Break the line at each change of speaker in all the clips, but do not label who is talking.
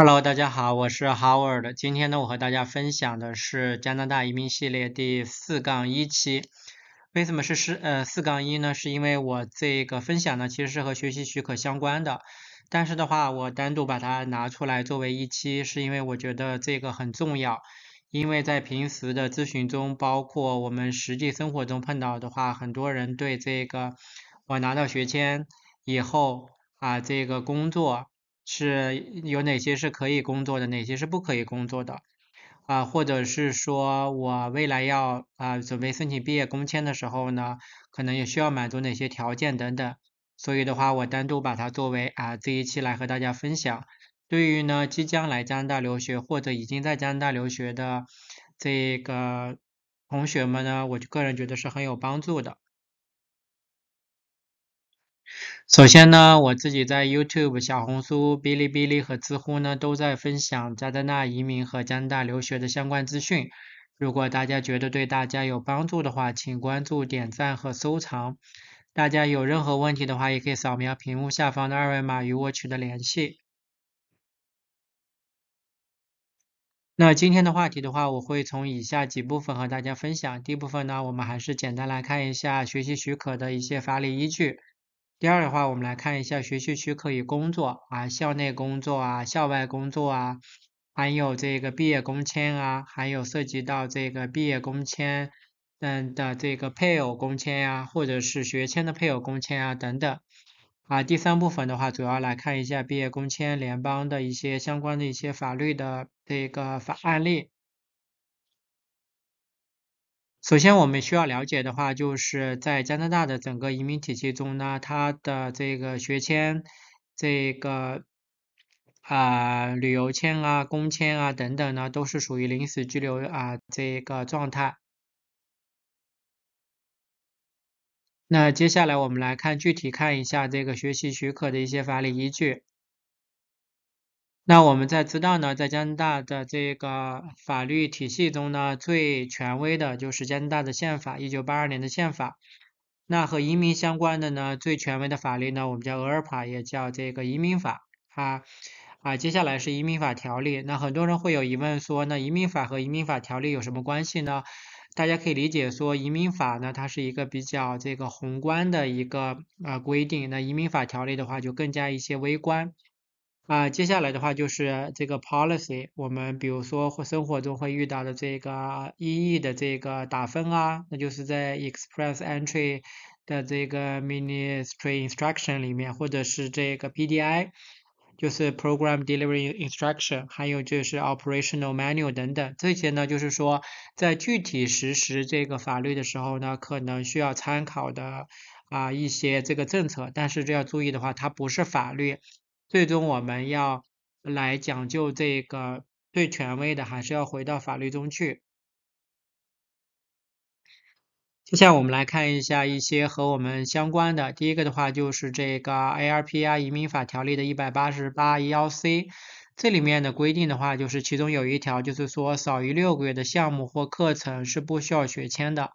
Hello，大家好，我是 Howard。今天呢，我和大家分享的是加拿大移民系列第四杠一期。为什么是是呃四杠一呢？是因为我这个分享呢，其实是和学习许可相关的。但是的话，我单独把它拿出来作为一期，是因为我觉得这个很重要。因为在平时的咨询中，包括我们实际生活中碰到的话，很多人对这个我拿到学签以后啊，这个工作。是有哪些是可以工作的，哪些是不可以工作的，啊，或者是说我未来要啊准备申请毕业工签的时候呢，可能也需要满足哪些条件等等。所以的话，我单独把它作为啊这一期来和大家分享。对于呢即将来加拿大留学或者已经在加拿大留学的这个同学们呢，我就个人觉得是很有帮助的。首先呢，我自己在 YouTube、小红书、哔哩哔哩和知乎呢都在分享加拿大移民和加拿大留学的相关资讯。如果大家觉得对大家有帮助的话，请关注、点赞和收藏。大家有任何问题的话，也可以扫描屏幕下方的二维码与我取得联系。那今天的话题的话，我会从以下几部分和大家分享。第一部分呢，我们还是简单来看一下学习许可的一些法理依据。第二的话，我们来看一下学习许可与工作啊，校内工作啊，校外工作啊，还有这个毕业工签啊，还有涉及到这个毕业工签嗯的这个配偶工签呀，或者是学签的配偶工签啊等等啊。第三部分的话，主要来看一下毕业工签联邦的一些相关的一些法律的这个法案例。首先，我们需要了解的话，就是在加拿大的整个移民体系中呢，它的这个学签、这个啊旅游签啊、工签啊等等呢，都是属于临时居留啊这个状态。那接下来我们来看具体看一下这个学习许可的一些法理依据。那我们在知道呢，在加拿大的这个法律体系中呢，最权威的就是加拿大的宪法，一九八二年的宪法。那和移民相关的呢，最权威的法律呢，我们叫《俄尔法》，也叫这个移民法啊啊。接下来是移民法条例。那很多人会有疑问说，那移民法和移民法条例有什么关系呢？大家可以理解说，移民法呢，它是一个比较这个宏观的一个啊规定。那移民法条例的话，就更加一些微观。啊，接下来的话就是这个 policy，我们比如说或生活中会遇到的这个意义的这个打分啊，那就是在 express entry 的这个 ministry instruction 里面，或者是这个 PDI，就是 program delivery instruction，还有就是 operational manual 等等这些呢，就是说在具体实施这个法律的时候呢，可能需要参考的啊一些这个政策，但是这要注意的话，它不是法律。最终我们要来讲究这个最权威的，还是要回到法律中去。接下来我们来看一下一些和我们相关的，第一个的话就是这个 A R P I 移民法条例的一百八十八幺 C，这里面的规定的话，就是其中有一条，就是说少于六个月的项目或课程是不需要学签的。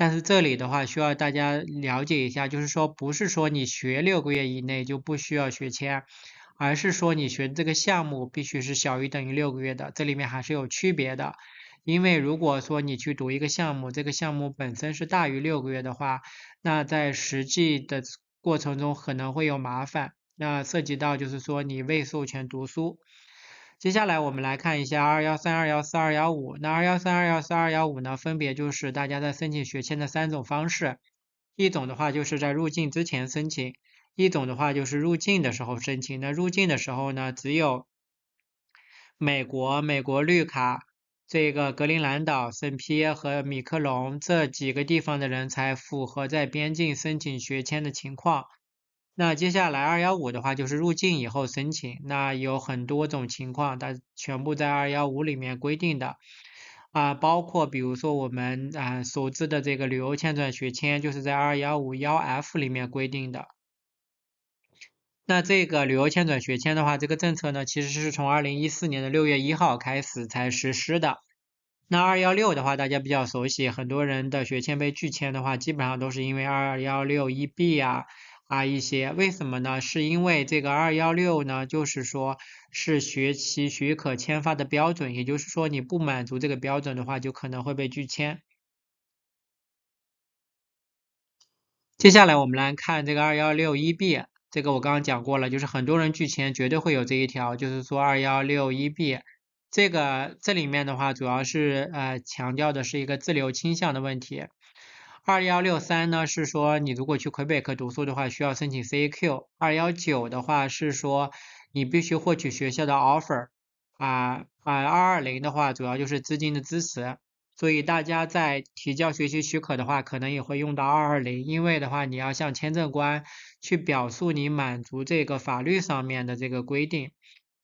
但是这里的话，需要大家了解一下，就是说，不是说你学六个月以内就不需要学签，而是说你学这个项目必须是小于等于六个月的，这里面还是有区别的。因为如果说你去读一个项目，这个项目本身是大于六个月的话，那在实际的过程中可能会有麻烦，那涉及到就是说你未授权读书。接下来我们来看一下二幺三二幺四二幺五。那二幺三二幺四二幺五呢？分别就是大家在申请学签的三种方式。一种的话就是在入境之前申请；一种的话就是入境的时候申请。那入境的时候呢，只有美国、美国绿卡、这个格陵兰岛皮耶和米克隆这几个地方的人才符合在边境申请学签的情况。那接下来二幺五的话就是入境以后申请，那有很多种情况，它全部在二幺五里面规定的啊，包括比如说我们啊熟知的这个旅游签证学签，就是在二幺五幺 F 里面规定的。那这个旅游签转学签的话，这个政策呢其实是从二零一四年的六月一号开始才实施的。那二幺六的话大家比较熟悉，很多人的学签被拒签的话，基本上都是因为二幺六 e B 啊。啊，一些为什么呢？是因为这个二幺六呢，就是说是学习许可签发的标准，也就是说你不满足这个标准的话，就可能会被拒签。接下来我们来看这个二幺六一 b，这个我刚刚讲过了，就是很多人拒签绝对会有这一条，就是说二幺六一 b 这个这里面的话，主要是呃强调的是一个自留倾向的问题。二幺六三呢是说你如果去魁北克读书的话需要申请 CQ，二幺九的话是说你必须获取学校的 offer，啊啊二二零的话主要就是资金的支持，所以大家在提交学习许可的话可能也会用到二二零，因为的话你要向签证官去表述你满足这个法律上面的这个规定，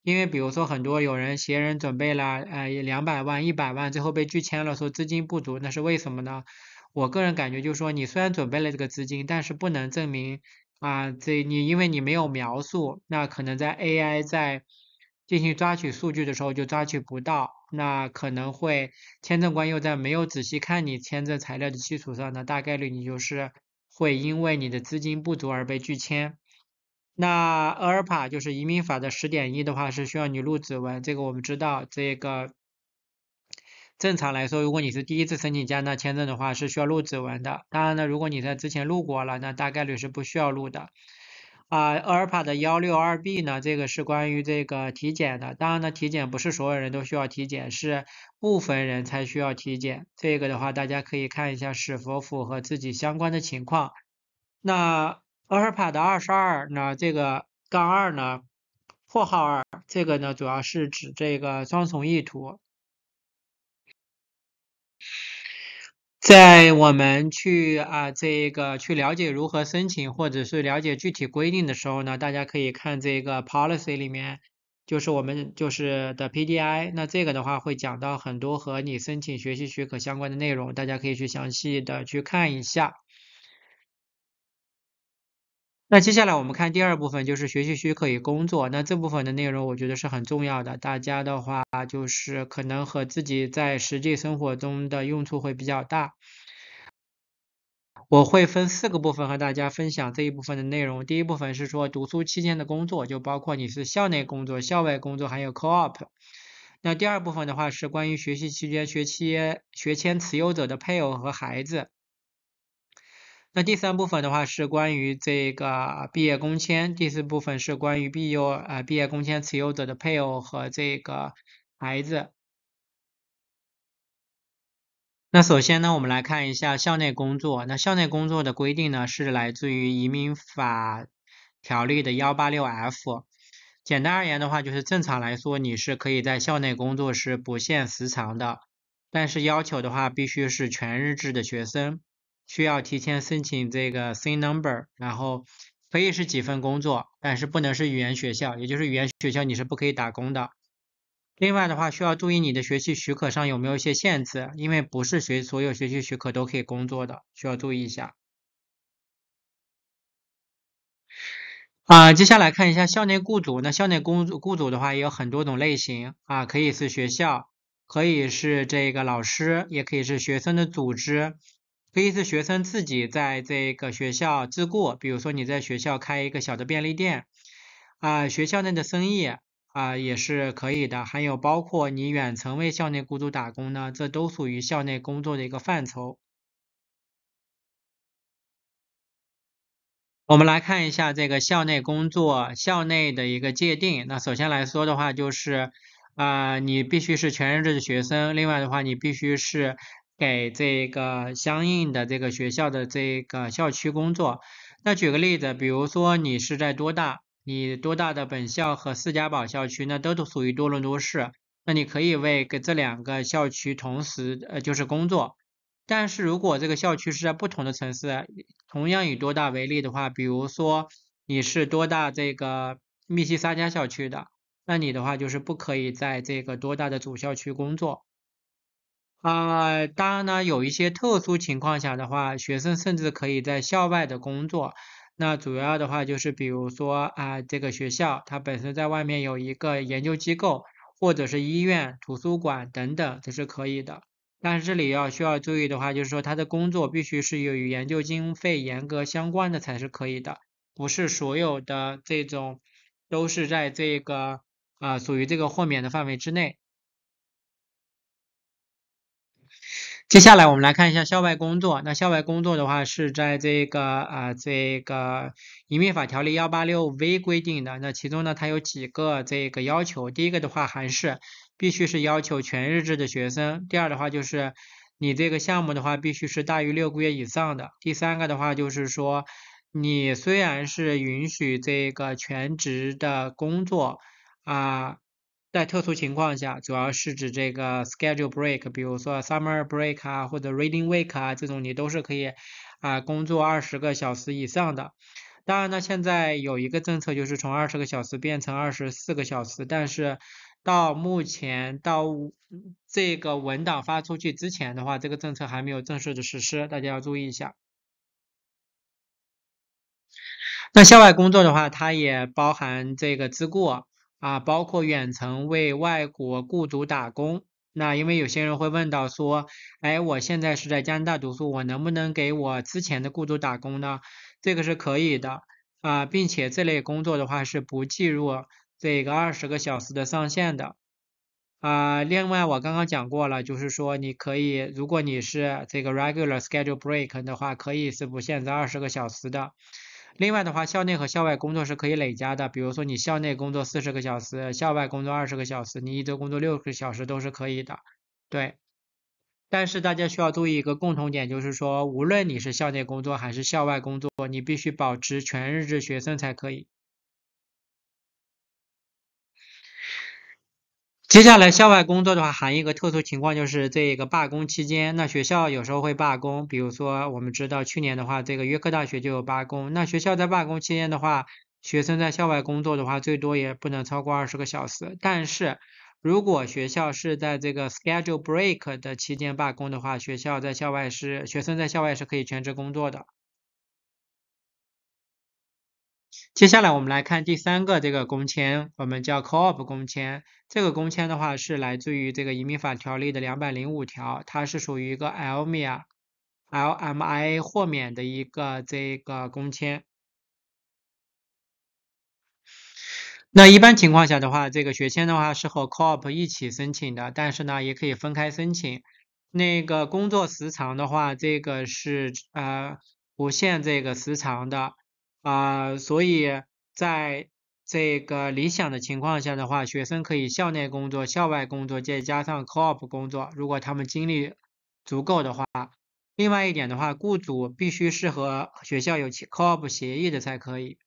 因为比如说很多有人携人准备了呃两百万一百万最后被拒签了说资金不足，那是为什么呢？我个人感觉就是说，你虽然准备了这个资金，但是不能证明啊，这你因为你没有描述，那可能在 AI 在进行抓取数据的时候就抓取不到，那可能会签证官又在没有仔细看你签证材料的基础上呢，大概率你就是会因为你的资金不足而被拒签。那 ERPA 就是移民法的十点一的话是需要你录指纹，这个我们知道这个。正常来说，如果你是第一次申请加拿大签证的话，是需要录指纹的。当然呢，如果你在之前录过了，那大概率是不需要录的。啊阿尔法的幺六二 B 呢，这个是关于这个体检的。当然呢，体检不是所有人都需要体检，是部分人才需要体检。这个的话，大家可以看一下是否符合自己相关的情况。那阿尔法的二十二呢，这个杠二呢，括号二，这个呢主要是指这个双重意图。在我们去啊，这个去了解如何申请，或者是了解具体规定的时候呢，大家可以看这个 policy 里面，就是我们就是的 P D I。那这个的话会讲到很多和你申请学习许可相关的内容，大家可以去详细的去看一下。那接下来我们看第二部分，就是学习许可与工作。那这部分的内容我觉得是很重要的，大家的话就是可能和自己在实际生活中的用处会比较大。我会分四个部分和大家分享这一部分的内容。第一部分是说读书期间的工作，就包括你是校内工作、校外工作，还有 Co-op。那第二部分的话是关于学习期间学期学签持有者的配偶和孩子。那第三部分的话是关于这个毕业工签，第四部分是关于毕业呃毕业工签持有者的配偶和这个孩子。那首先呢，我们来看一下校内工作。那校内工作的规定呢，是来自于移民法条例的幺八六 F。简单而言的话，就是正常来说你是可以在校内工作是不限时长的，但是要求的话必须是全日制的学生。需要提前申请这个 C n number，然后可以是几份工作，但是不能是语言学校，也就是语言学校你是不可以打工的。另外的话需要注意你的学习许可上有没有一些限制，因为不是学所有学习许可都可以工作的，需要注意一下。啊，接下来看一下校内雇主，那校内工雇主的话也有很多种类型啊，可以是学校，可以是这个老师，也可以是学生的组织。可以是学生自己在这个学校自雇，比如说你在学校开一个小的便利店，啊，学校内的生意啊也是可以的。还有包括你远程为校内雇主打工呢，这都属于校内工作的一个范畴。我们来看一下这个校内工作校内的一个界定。那首先来说的话，就是啊，你必须是全日制的学生，另外的话，你必须是。给这个相应的这个学校的这个校区工作。那举个例子，比如说你是在多大，你多大的本校和四家堡校区，那都属于多伦多市，那你可以为给这两个校区同时呃就是工作。但是如果这个校区是在不同的城市，同样以多大为例的话，比如说你是多大这个密西沙加校区的，那你的话就是不可以在这个多大的主校区工作。啊，当然呢，有一些特殊情况下的话，学生甚至可以在校外的工作。那主要的话就是，比如说啊，这个学校它本身在外面有一个研究机构，或者是医院、图书馆等等，这是可以的。但是这里要需要注意的话，就是说他的工作必须是与研究经费严格相关的才是可以的，不是所有的这种都是在这个啊属于这个豁免的范围之内。接下来我们来看一下校外工作。那校外工作的话，是在这个呃这个移民法条例幺八六 v 规定的。那其中呢，它有几个这个要求。第一个的话，还是必须是要求全日制的学生。第二的话，就是你这个项目的话，必须是大于六个月以上的。第三个的话，就是说你虽然是允许这个全职的工作啊。在特殊情况下，主要是指这个 schedule break，比如说 summer break 啊，或者 reading week 啊，这种你都是可以啊工作二十个小时以上的。当然呢，现在有一个政策就是从二十个小时变成二十四个小时，但是到目前到这个文档发出去之前的话，这个政策还没有正式的实施，大家要注意一下。那校外工作的话，它也包含这个自雇。啊，包括远程为外国雇主打工。那因为有些人会问到说，哎，我现在是在加拿大读书，我能不能给我之前的雇主打工呢？这个是可以的啊，并且这类工作的话是不计入这个二十个小时的上限的啊。另外我刚刚讲过了，就是说你可以，如果你是这个 regular schedule break 的话，可以是不限制二十个小时的。另外的话，校内和校外工作是可以累加的。比如说，你校内工作四十个小时，校外工作二十个小时，你一周工作六个小时都是可以的。对，但是大家需要注意一个共同点，就是说，无论你是校内工作还是校外工作，你必须保持全日制学生才可以。接下来校外工作的话，含一个特殊情况就是这个罢工期间。那学校有时候会罢工，比如说我们知道去年的话，这个约克大学就有罢工。那学校在罢工期间的话，学生在校外工作的话，最多也不能超过二十个小时。但是如果学校是在这个 schedule break 的期间罢工的话，学校在校外是学生在校外是可以全职工作的。接下来我们来看第三个这个工签，我们叫 COOP 工签。这个工签的话是来自于这个移民法条例的两百零五条，它是属于一个 LMI a L M I 豁免的一个这个工签。那一般情况下的话，这个学签的话是和 COOP 一起申请的，但是呢也可以分开申请。那个工作时长的话，这个是呃不限这个时长的。啊，所以在这个理想的情况下的话，学生可以校内工作、校外工作，再加上 co-op 工作。如果他们精力足够的话，另外一点的话，雇主必须是和学校有 co-op 协议的才可以。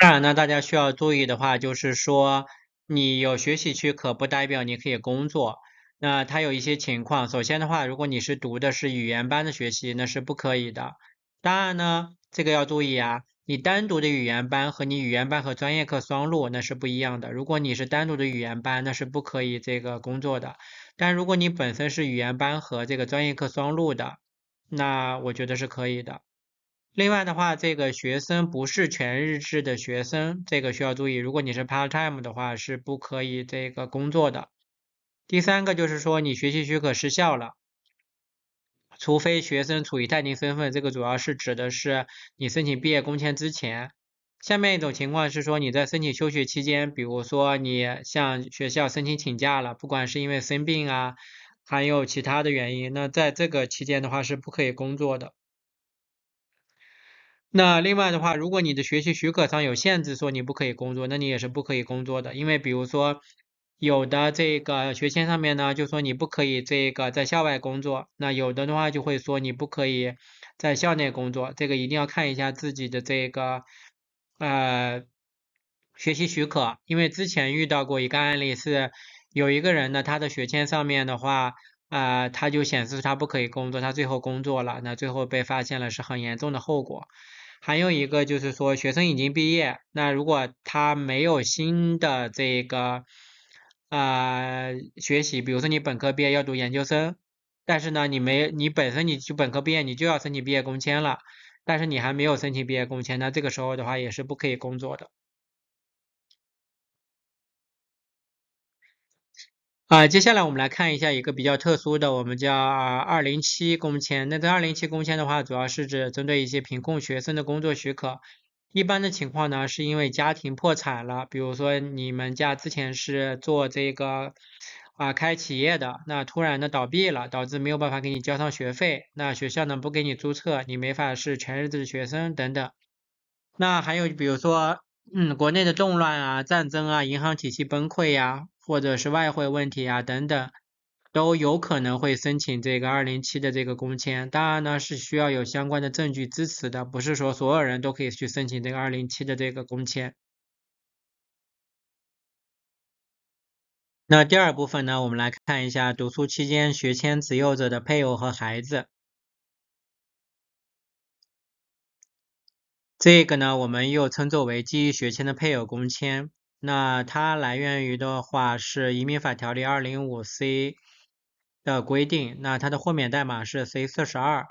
当然呢，大家需要注意的话，就是说你有学习许可，不代表你可以工作。那它有一些情况，首先的话，如果你是读的是语言班的学习，那是不可以的。当然呢，这个要注意啊，你单独的语言班和你语言班和专业课双录那是不一样的。如果你是单独的语言班，那是不可以这个工作的。但如果你本身是语言班和这个专业课双录的，那我觉得是可以的。另外的话，这个学生不是全日制的学生，这个需要注意。如果你是 part time 的话，是不可以这个工作的。第三个就是说你学习许可失效了，除非学生处于待定身份，这个主要是指的是你申请毕业工签之前。下面一种情况是说你在申请休学期间，比如说你向学校申请请假了，不管是因为生病啊，还有其他的原因，那在这个期间的话是不可以工作的。那另外的话，如果你的学习许可上有限制说你不可以工作，那你也是不可以工作的，因为比如说。有的这个学签上面呢，就说你不可以这个在校外工作。那有的的话就会说你不可以在校内工作。这个一定要看一下自己的这个呃学习许可。因为之前遇到过一个案例，是有一个人呢，他的学签上面的话啊，他就显示他不可以工作，他最后工作了，那最后被发现了，是很严重的后果。还有一个就是说学生已经毕业，那如果他没有新的这个。啊，学习，比如说你本科毕业要读研究生，但是呢，你没你本身你就本科毕业，你就要申请毕业工签了，但是你还没有申请毕业工签，那这个时候的话也是不可以工作的。啊，接下来我们来看一下一个比较特殊的，我们叫二零七工签。那这二零七工签的话，主要是指针对一些贫困学生的工作许可。一般的情况呢，是因为家庭破产了，比如说你们家之前是做这个啊开企业的，那突然的倒闭了，导致没有办法给你交上学费，那学校呢不给你注册，你没法是全日制学生等等。那还有比如说，嗯，国内的动乱啊、战争啊、银行体系崩溃呀，或者是外汇问题呀等等。都有可能会申请这个二零七的这个工签，当然呢是需要有相关的证据支持的，不是说所有人都可以去申请这个二零七的这个工签。那第二部分呢，我们来看一下读书期间学签持有者的配偶和孩子，这个呢我们又称作为基于学签的配偶工签，那它来源于的话是移民法条例二零五 c。的规定，那它的豁免代码是 C 四十二。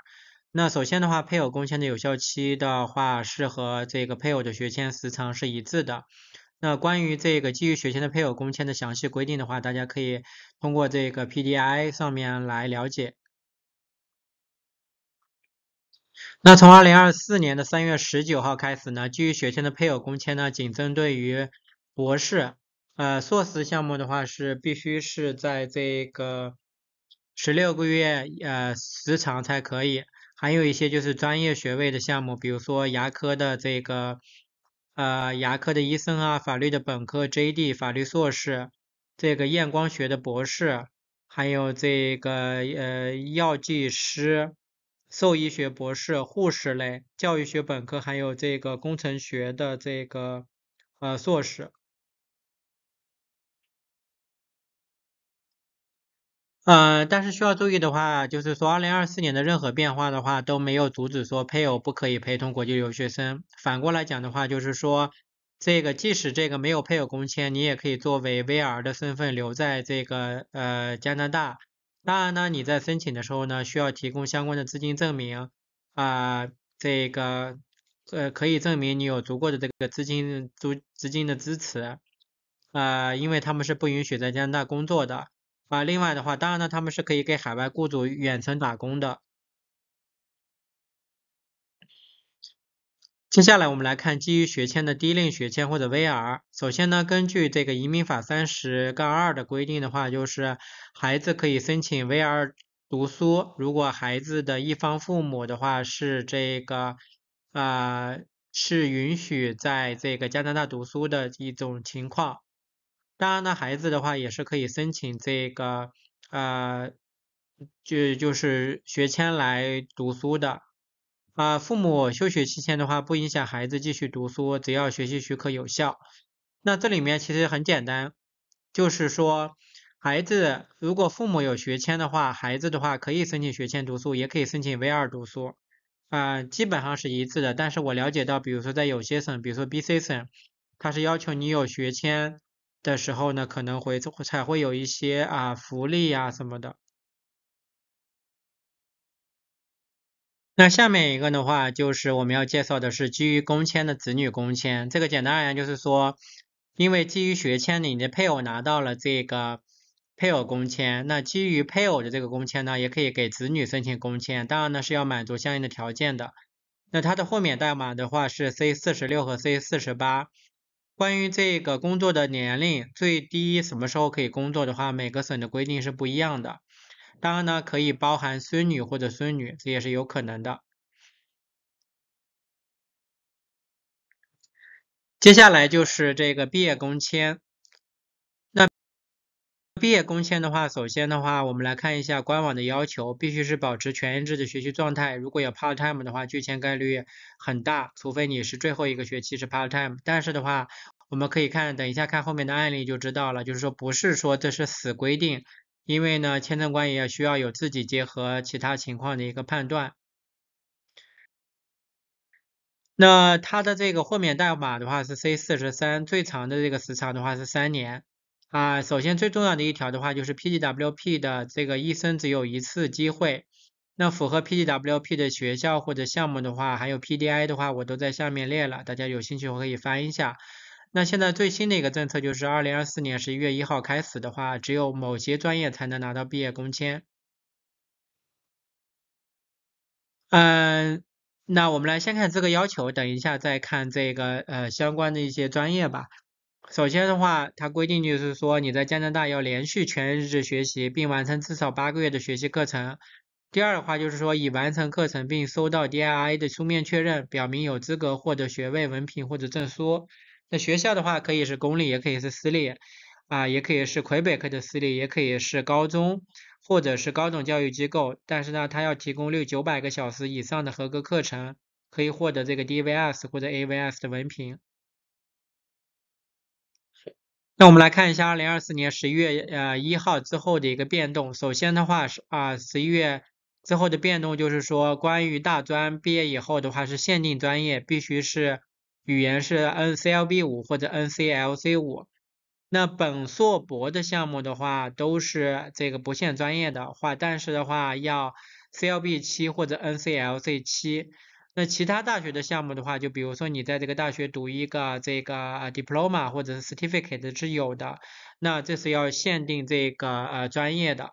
那首先的话，配偶公签的有效期的话，是和这个配偶的学签时长是一致的。那关于这个基于学签的配偶公签的详细规定的话，大家可以通过这个 PDI 上面来了解。那从二零二四年的三月十九号开始呢，基于学签的配偶公签呢，仅针对于博士、呃硕士项目的话，是必须是在这个。十六个月，呃，时长才可以。还有一些就是专业学位的项目，比如说牙科的这个，呃，牙科的医生啊，法律的本科、J.D. 法律硕士，这个验光学的博士，还有这个呃药剂师、兽医学博士、护士类、教育学本科，还有这个工程学的这个呃硕士。呃，但是需要注意的话，就是说二零二四年的任何变化的话，都没有阻止说配偶不可以陪同国际留学生。反过来讲的话，就是说这个即使这个没有配偶工签，你也可以作为 V r 的身份留在这个呃加拿大。当然呢，你在申请的时候呢，需要提供相关的资金证明啊，这个呃可以证明你有足够的这个资金资资金的支持啊，因为他们是不允许在加拿大工作的。啊，另外的话，当然呢，他们是可以给海外雇主远程打工的。接下来我们来看基于学签的第一类学签或者 VR。首先呢，根据这个移民法三十杠二的规定的话，就是孩子可以申请 VR 读书，如果孩子的一方父母的话是这个啊，是允许在这个加拿大读书的一种情况。当然呢，孩子的话也是可以申请这个，呃，就就是学签来读书的，啊，父母休学期间的话不影响孩子继续读书，只要学习许可有效。那这里面其实很简单，就是说孩子如果父母有学签的话，孩子的话可以申请学签读书，也可以申请 V 二读书，啊，基本上是一致的。但是我了解到，比如说在有些省，比如说 B C 省，它是要求你有学签。的时候呢，可能会才会有一些啊福利呀什么的。那下面一个的话，就是我们要介绍的是基于公签的子女公签。这个简单而言就是说，因为基于学签，你的配偶拿到了这个配偶公签，那基于配偶的这个公签呢，也可以给子女申请公签。当然呢，是要满足相应的条件的。那它的豁免代码的话是 C 四十六和 C 四十八。关于这个工作的年龄最低什么时候可以工作的话，每个省的规定是不一样的。当然呢，可以包含孙女或者孙女，这也是有可能的。接下来就是这个毕业工签。毕业工签的话，首先的话，我们来看一下官网的要求，必须是保持全日制的学习状态。如果有 part time 的话，拒签概率很大，除非你是最后一个学期是 part time。但是的话，我们可以看，等一下看后面的案例就知道了。就是说，不是说这是死规定，因为呢，签证官也需要有自己结合其他情况的一个判断。那它的这个豁免代码的话是 C 四十三，最长的这个时长的话是三年。啊，首先最重要的一条的话就是 PGWP 的这个一生只有一次机会。那符合 PGWP 的学校或者项目的话，还有 PDI 的话，我都在下面列了，大家有兴趣可以翻一下。那现在最新的一个政策就是，二零二四年十一月一号开始的话，只有某些专业才能拿到毕业工签。嗯，那我们来先看这个要求，等一下再看这个呃相关的一些专业吧。首先的话，它规定就是说你在加拿大要连续全日制学习，并完成至少八个月的学习课程。第二的话就是说，已完成课程并收到 d i a 的书面确认，表明有资格获得学位文凭或者证书。那学校的话可以是公立，也可以是私立，啊，也可以是魁北克的私立，也可以是高中或者是高等教育机构。但是呢，它要提供六九百个小时以上的合格课程，可以获得这个 D.V.S 或者 A.V.S 的文凭。那我们来看一下二零二四年十一月呃一号之后的一个变动。首先的话是啊十一月之后的变动，就是说关于大专毕业以后的话是限定专业，必须是语言是 NCLB 五或者 NCLC 五。那本硕博的项目的话都是这个不限专业的，话但是的话要 CLB 七或者 NCLC 七。那其他大学的项目的话，就比如说你在这个大学读一个这个 diploma 或者是 certificate 是有的，那这是要限定这个呃专业的，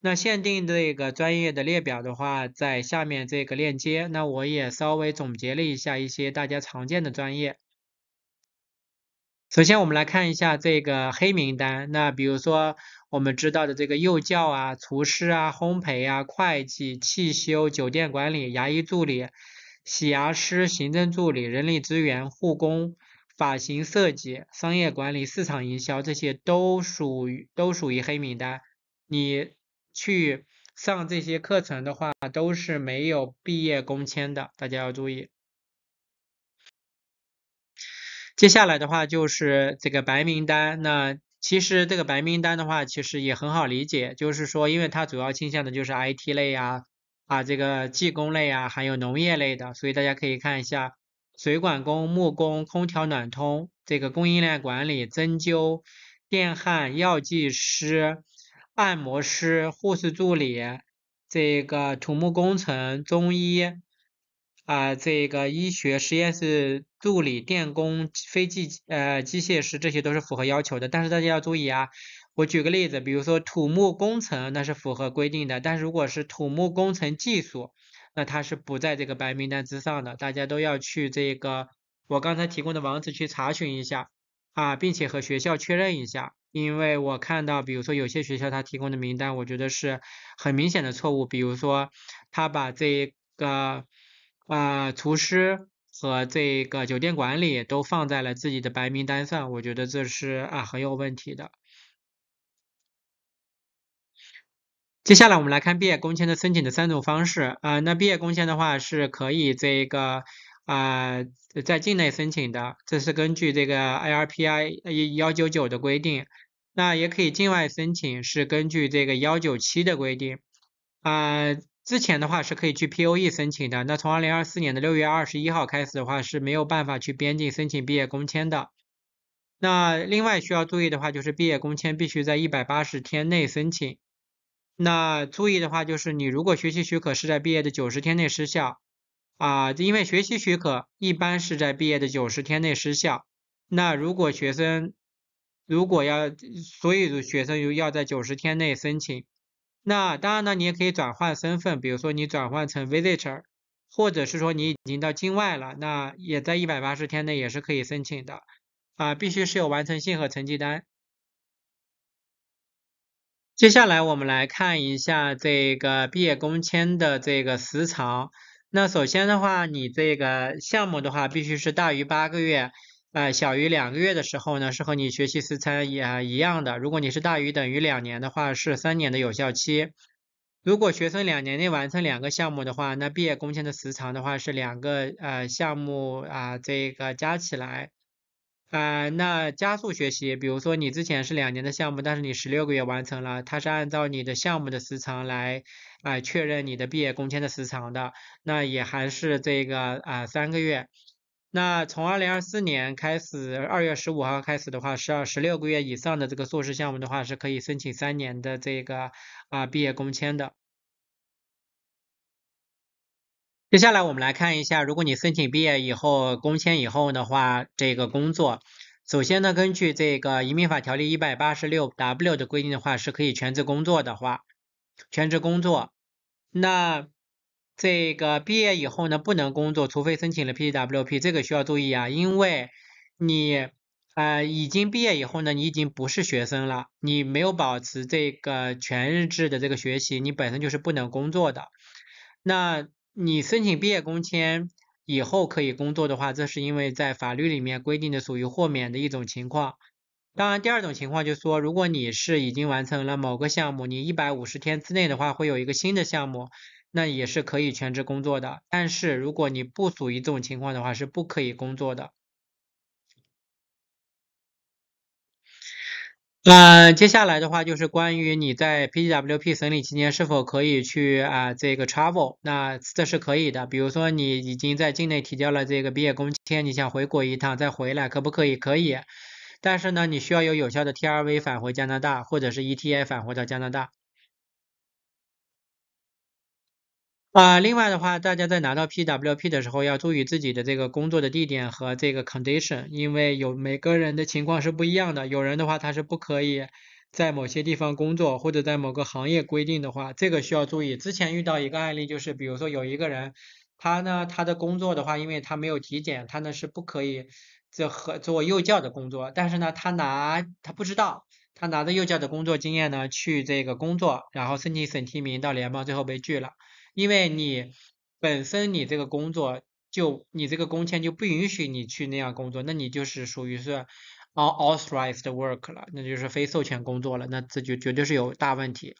那限定这个专业的列表的话，在下面这个链接，那我也稍微总结了一下一些大家常见的专业，首先我们来看一下这个黑名单，那比如说。我们知道的这个幼教啊、厨师啊、烘焙啊、会计、汽修、酒店管理、牙医助理、洗牙师、行政助理、人力资源、护工、发型设计、商业管理、市场营销，这些都属于都属于黑名单。你去上这些课程的话，都是没有毕业工签的，大家要注意。接下来的话就是这个白名单，那。其实这个白名单的话，其实也很好理解，就是说，因为它主要倾向的就是 IT 类呀，啊，这个技工类呀，还有农业类的，所以大家可以看一下，水管工、木工、空调暖通，这个供应链管理、针灸、电焊、药剂师、按摩师、护士助理，这个土木工程、中医。啊，这个医学实验室助理、电工、飞机呃机械师这些都是符合要求的，但是大家要注意啊！我举个例子，比如说土木工程那是符合规定的，但是如果是土木工程技术，那它是不在这个白名单之上的。大家都要去这个我刚才提供的网址去查询一下啊，并且和学校确认一下，因为我看到，比如说有些学校他提供的名单，我觉得是很明显的错误，比如说他把这个。啊，厨师和这个酒店管理都放在了自己的白名单上，我觉得这是啊很有问题的。接下来我们来看毕业工签的申请的三种方式啊，那毕业工签的话是可以这个啊在境内申请的，这是根据这个 i R P I 幺九九的规定，那也可以境外申请，是根据这个幺九七的规定啊。之前的话是可以去 POE 申请的，那从二零二四年的六月二十一号开始的话是没有办法去边境申请毕业工签的。那另外需要注意的话就是毕业工签必须在一百八十天内申请。那注意的话就是你如果学习许可是在毕业的九十天内失效，啊，因为学习许可一般是在毕业的九十天内失效。那如果学生如果要，所以学生要在九十天内申请。那当然呢，你也可以转换身份，比如说你转换成 visitor，或者是说你已经到境外了，那也在一百八十天内也是可以申请的啊，必须是有完成信和成绩单。接下来我们来看一下这个毕业工签的这个时长。那首先的话，你这个项目的话，必须是大于八个月。啊，小于两个月的时候呢，是和你学习时长也一样的。如果你是大于等于两年的话，是三年的有效期。如果学生两年内完成两个项目的话，那毕业工签的时长的话是两个呃项目啊这个加起来啊。那加速学习，比如说你之前是两年的项目，但是你十六个月完成了，它是按照你的项目的时长来啊确认你的毕业工签的时长的，那也还是这个啊三个月。那从二零二四年开始，二月十五号开始的话，是要十六个月以上的这个硕士项目的话，是可以申请三年的这个啊毕业工签的。接下来我们来看一下，如果你申请毕业以后工签以后的话，这个工作，首先呢，根据这个移民法条例一百八十六 W 的规定的话，是可以全职工作的话，全职工作，那。这个毕业以后呢，不能工作，除非申请了 PWP，这个需要注意啊，因为你啊已经毕业以后呢，你已经不是学生了，你没有保持这个全日制的这个学习，你本身就是不能工作的。那你申请毕业工签以后可以工作的话，这是因为在法律里面规定的属于豁免的一种情况。当然，第二种情况就是说，如果你是已经完成了某个项目，你一百五十天之内的话，会有一个新的项目。那也是可以全职工作的，但是如果你不属于这种情况的话，是不可以工作的。那接下来的话就是关于你在 P W P 审理期间是否可以去啊这个 travel，那这是可以的。比如说你已经在境内提交了这个毕业工签，你想回国一趟再回来，可不可以？可以。但是呢，你需要有有效的 T R V 返回加拿大，或者是 E T A 返回到加拿大。啊，另外的话，大家在拿到 PWP 的时候，要注意自己的这个工作的地点和这个 condition，因为有每个人的情况是不一样的。有人的话，他是不可以在某些地方工作，或者在某个行业规定的话，这个需要注意。之前遇到一个案例，就是比如说有一个人，他呢他的工作的话，因为他没有体检，他呢是不可以这和做幼教的工作。但是呢，他拿他不知道，他拿着幼教的工作经验呢去这个工作，然后申请省提名到联邦，最后被拒了。因为你本身你这个工作就你这个工签就不允许你去那样工作，那你就是属于是 unauthorized work 了，那就是非授权工作了，那这就绝对是有大问题。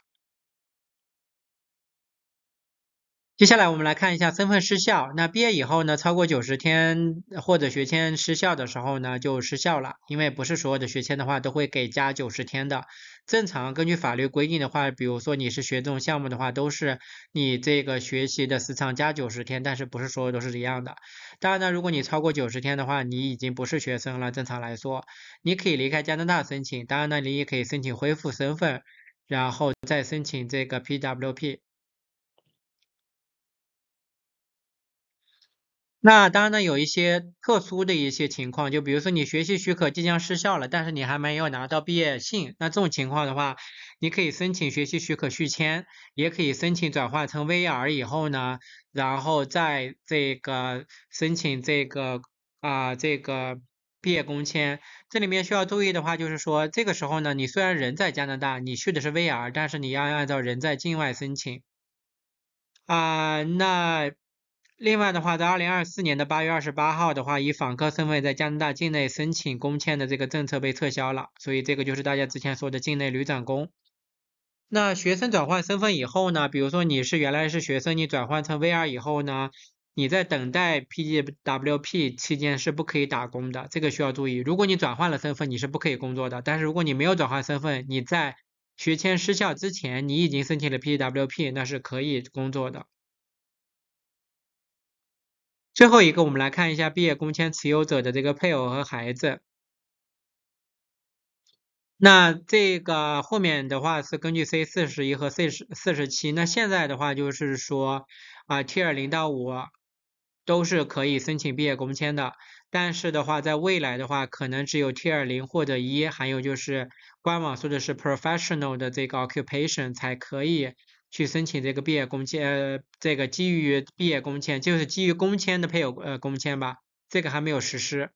接下来我们来看一下身份失效。那毕业以后呢，超过九十天或者学签失效的时候呢，就失效了。因为不是所有的学签的话都会给加九十天的。正常根据法律规定的话，比如说你是学这种项目的话，都是你这个学习的时长加九十天。但是不是所有都是一样的。当然呢，如果你超过九十天的话，你已经不是学生了。正常来说，你可以离开加拿大申请。当然呢，你也可以申请恢复身份，然后再申请这个 PWP。那当然呢，有一些特殊的一些情况，就比如说你学习许可即将失效了，但是你还没有拿到毕业信，那这种情况的话，你可以申请学习许可续签，也可以申请转化成 VR 以后呢，然后再这个申请这个啊这个毕业工签。这里面需要注意的话，就是说这个时候呢，你虽然人在加拿大，你去的是 VR，但是你要按照人在境外申请啊，那。另外的话，在二零二四年的八月二十八号的话，以访客身份在加拿大境内申请工签的这个政策被撤销了，所以这个就是大家之前说的境内旅转工。那学生转换身份以后呢，比如说你是原来是学生，你转换成 v r 以后呢，你在等待 p g w p 期间是不可以打工的，这个需要注意。如果你转换了身份，你是不可以工作的。但是如果你没有转换身份，你在学签失效之前，你已经申请了 p g w p 那是可以工作的。最后一个，我们来看一下毕业工签持有者的这个配偶和孩子。那这个后面的话是根据 C 四十一和 C 十四十七。那现在的话就是说，啊 t 二零到五都是可以申请毕业工签的，但是的话，在未来的话，可能只有 t 二零或者一，还有就是官网说的是 Professional 的这个 Occupation 才可以。去申请这个毕业工签，呃，这个基于毕业工签，就是基于工签的配偶呃工签吧，这个还没有实施。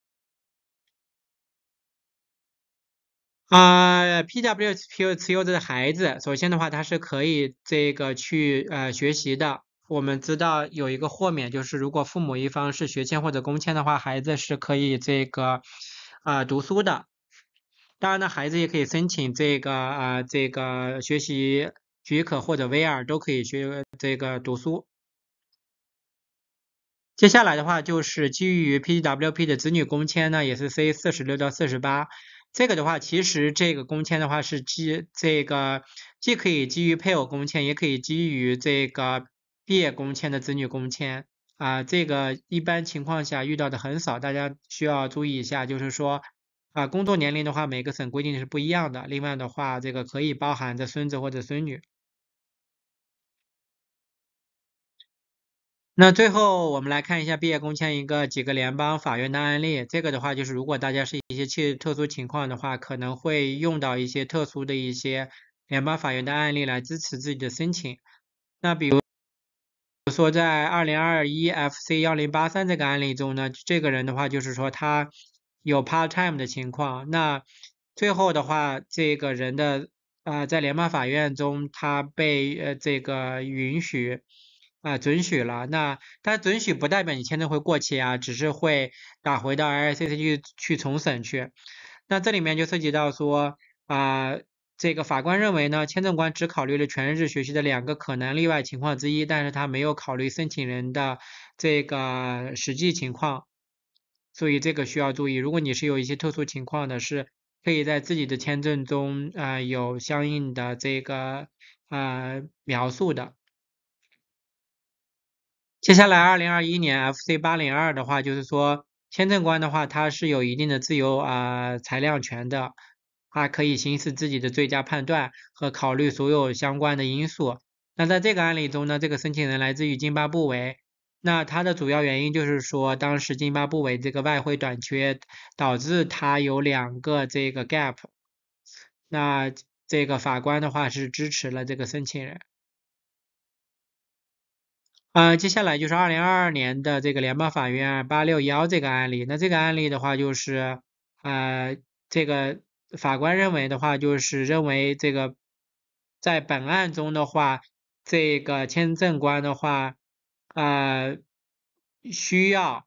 啊，P W P U 持有者的孩子，首先的话，他是可以这个去呃学习的。我们知道有一个豁免，就是如果父母一方是学签或者工签的话，孩子是可以这个啊读书的。当然呢，孩子也可以申请这个啊这个学习。许可或者 VR 都可以学这个读书。接下来的话就是基于 p w p 的子女工签呢，也是 C 四十六到四十八。这个的话，其实这个工签的话是基这个既可以基于配偶工签，也可以基于这个毕业工签的子女工签啊。这个一般情况下遇到的很少，大家需要注意一下，就是说啊工作年龄的话，每个省规定是不一样的。另外的话，这个可以包含着孙子或者孙女。那最后我们来看一下毕业工签一个几个联邦法院的案例。这个的话就是，如果大家是一些切特殊情况的话，可能会用到一些特殊的一些联邦法院的案例来支持自己的申请。那比如，说在二零二一 FC 幺零八三这个案例中呢，这个人的话就是说他有 part time 的情况。那最后的话，这个人的啊，在联邦法院中，他被呃这个允许。啊，准许了，那它准许不代表你签证会过期啊，只是会打回到 RCC 去去重审去。那这里面就涉及到说啊，这个法官认为呢，签证官只考虑了全日制学习的两个可能例外情况之一，但是他没有考虑申请人的这个实际情况，所以这个需要注意。如果你是有一些特殊情况的，是可以在自己的签证中啊有相应的这个啊描述的。接下来，二零二一年 F.C 八零二的话，就是说签证官的话，他是有一定的自由啊裁量权的，他可以行使自己的最佳判断和考虑所有相关的因素。那在这个案例中呢，这个申请人来自于津巴布韦，那他的主要原因就是说，当时津巴布韦这个外汇短缺导致他有两个这个 gap。那这个法官的话是支持了这个申请人。啊，接下来就是二零二二年的这个联邦法院八六幺这个案例。那这个案例的话，就是呃，这个法官认为的话，就是认为这个在本案中的话，这个签证官的话，啊，需要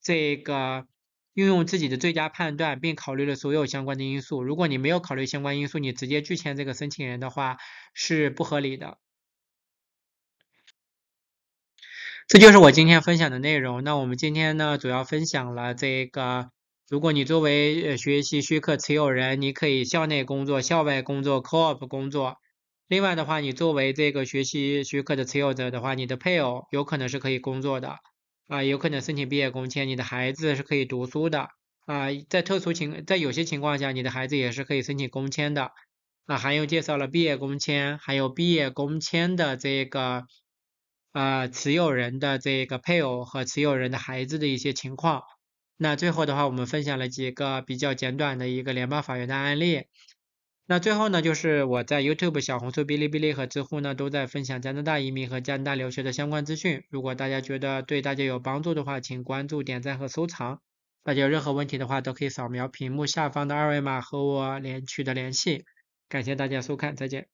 这个运用自己的最佳判断，并考虑了所有相关的因素。如果你没有考虑相关因素，你直接拒签这个申请人的话，是不合理的。这就是我今天分享的内容。那我们今天呢，主要分享了这个：如果你作为学习许可持有人，你可以校内工作、校外工作、coop 工作。另外的话，你作为这个学习许可的持有者的话，你的配偶有可能是可以工作的啊，有可能申请毕业工签。你的孩子是可以读书的啊，在特殊情，在有些情况下，你的孩子也是可以申请工签的。啊，还有介绍了毕业工签，还有毕业工签的这个。呃，持有人的这个配偶和持有人的孩子的一些情况。那最后的话，我们分享了几个比较简短的一个联邦法院的案例。那最后呢，就是我在 YouTube、小红书、哔哩哔哩和知乎呢都在分享加拿大移民和加拿大留学的相关资讯。如果大家觉得对大家有帮助的话，请关注、点赞和收藏。大家有任何问题的话，都可以扫描屏幕下方的二维码和我联取得联系。感谢大家收看，再见。